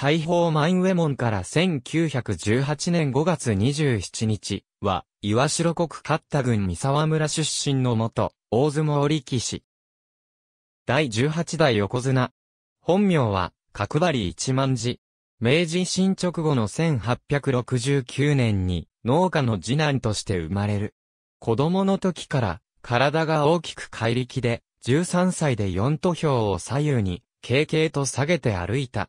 大砲ウ右衛門から1918年5月27日は、岩城国勝田郡三沢村出身の元、大相撲力士。第18代横綱。本名は、角張一万字。明治新直後の1869年に、農家の次男として生まれる。子供の時から、体が大きく怪力で、13歳で4都俵を左右に、軽々と下げて歩いた。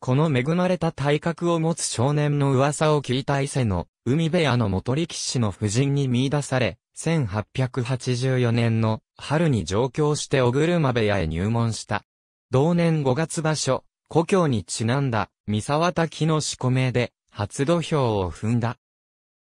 この恵まれた体格を持つ少年の噂を聞いた伊勢の海部屋の元力士の夫人に見出され、1884年の春に上京して小車部屋へ入門した。同年5月場所、故郷にちなんだ三沢滝の仕込めで初土俵を踏んだ。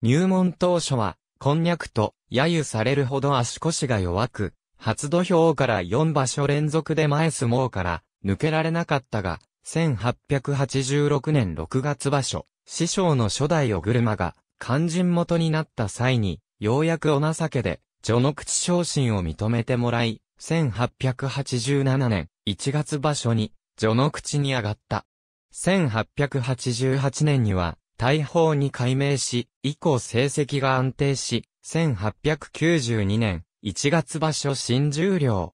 入門当初は、こんにゃくと揶揄されるほど足腰が弱く、初土俵から4場所連続で前相撲から抜けられなかったが、1886年6月場所、師匠の初代る車が、肝心元になった際に、ようやくお情けで、序の口昇進を認めてもらい、1887年1月場所に、序の口に上がった。1888年には、大砲に改名し、以降成績が安定し、1892年1月場所新十両。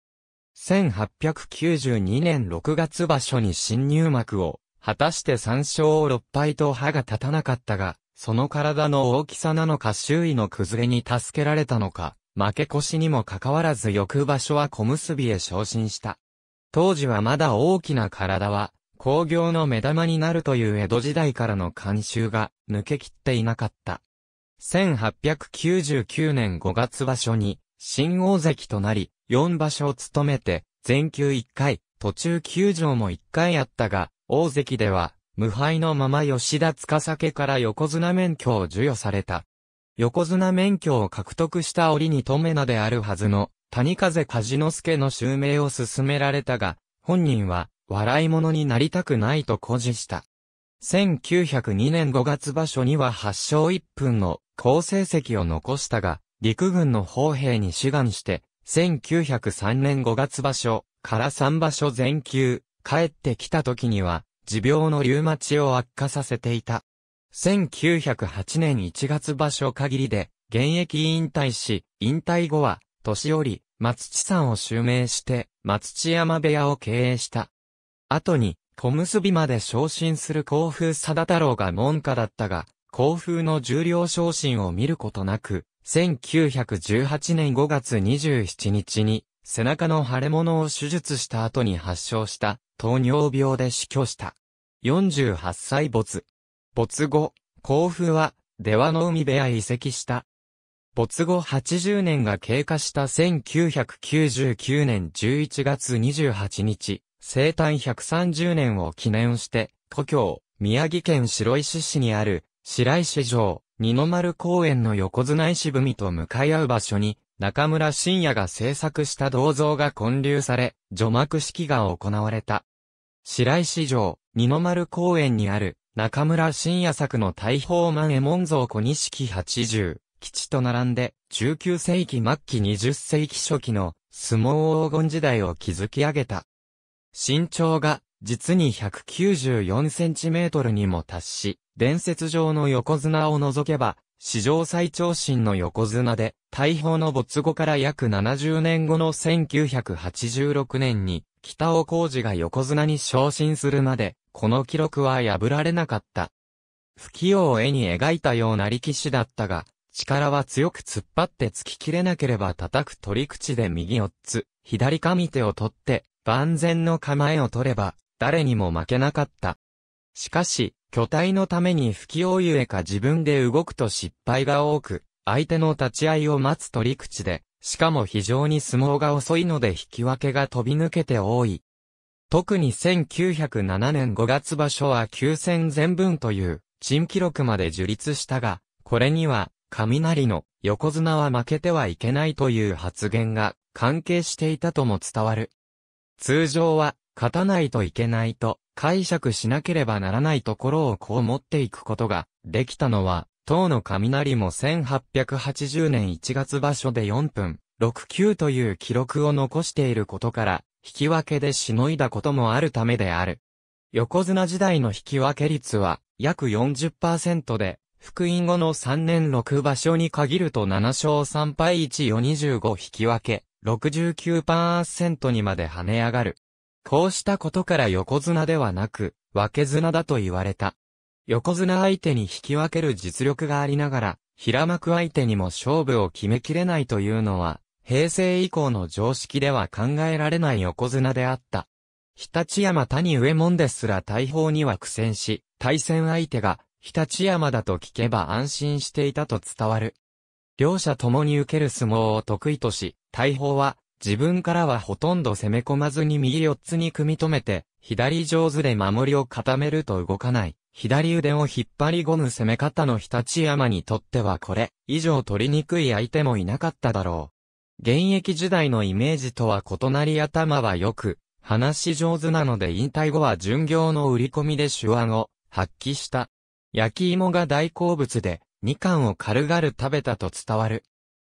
1892年6月場所に新入幕を、果たして3勝6敗と歯が立たなかったが、その体の大きさなのか周囲の崩れに助けられたのか、負け越しにもかかわらず翌場所は小結へ昇進した。当時はまだ大きな体は、工業の目玉になるという江戸時代からの慣習が抜け切っていなかった。1899年5月場所に、新大関となり、4場所を務めて、全球1回、途中休場も1回あったが、大関では、無敗のまま吉田司家から横綱免許を授与された。横綱免許を獲得した折に止めなであるはずの、谷風梶之助の襲名を進められたが、本人は、笑い者になりたくないと誇示した。1902年5月場所には8勝1分の好成績を残したが、陸軍の砲兵に志願して、1903年5月場所から3場所全休、帰ってきた時には、持病のリュウマチを悪化させていた。1908年1月場所限りで、現役引退し、引退後は、年寄り、松地さんを襲名して、松地山部屋を経営した。後に、小結まで昇進する甲府貞太郎が門下だったが、甲府の重量昇進を見ることなく、1918年5月27日に、背中の腫れ物を手術した後に発症した、糖尿病で死去した。48歳没。没後、甲府は、出羽の海部屋移籍した。没後80年が経過した1999年11月28日、生誕130年を記念して、故郷、宮城県白石市にある、白石城、二の丸公園の横綱石踏と向かい合う場所に、中村信也が制作した銅像が建立され、除幕式が行われた。白石城、二の丸公園にある、中村信也作の大宝万右衛門像小錦八十、基地と並んで、19世紀末期20世紀初期の相撲黄金時代を築き上げた。身長が実に194センチメートルにも達し、伝説上の横綱を除けば、史上最長身の横綱で、大砲の没後から約70年後の1986年に、北尾浩二が横綱に昇進するまで、この記録は破られなかった。不器用を絵に描いたような力士だったが、力は強く突っ張って突き切れなければ叩く取り口で右四つ、左上手を取って、万全の構えを取れば、誰にも負けなかった。しかし、巨体のために吹き用いえか自分で動くと失敗が多く、相手の立ち合いを待つ取り口で、しかも非常に相撲が遅いので引き分けが飛び抜けて多い。特に1907年5月場所は9戦全分という、珍記録まで樹立したが、これには、雷の横綱は負けてはいけないという発言が関係していたとも伝わる。通常は、勝たないといけないと解釈しなければならないところをこう持っていくことができたのは、当の雷も1880年1月場所で4分69という記録を残していることから、引き分けでしのいだこともあるためである。横綱時代の引き分け率は約40%で、福音後の3年6場所に限ると7勝3敗1 4 25引き分け、69%にまで跳ね上がる。こうしたことから横綱ではなく、分け綱だと言われた。横綱相手に引き分ける実力がありながら、平幕相手にも勝負を決めきれないというのは、平成以降の常識では考えられない横綱であった。日立山谷上門ですら大砲には苦戦し、対戦相手が日立山だと聞けば安心していたと伝わる。両者共に受ける相撲を得意とし、大砲は自分からはほとんど攻め込まずに右4つに組み止めて、左上手で守りを固めると動かない。左腕を引っ張り込む攻め方の日立山にとってはこれ、以上取りにくい相手もいなかっただろう。現役時代のイメージとは異なり頭は良く、話し上手なので引退後は巡業の売り込みで手腕を発揮した。焼き芋が大好物で、2貫を軽々食べたと伝わる。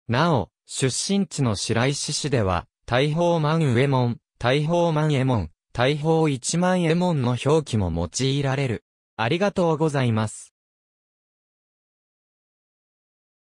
なお、出身地の白石市では、大宝万右衛門、大宝万右衛門、大宝一万右衛門の表記も用いられる。ありがとうございます。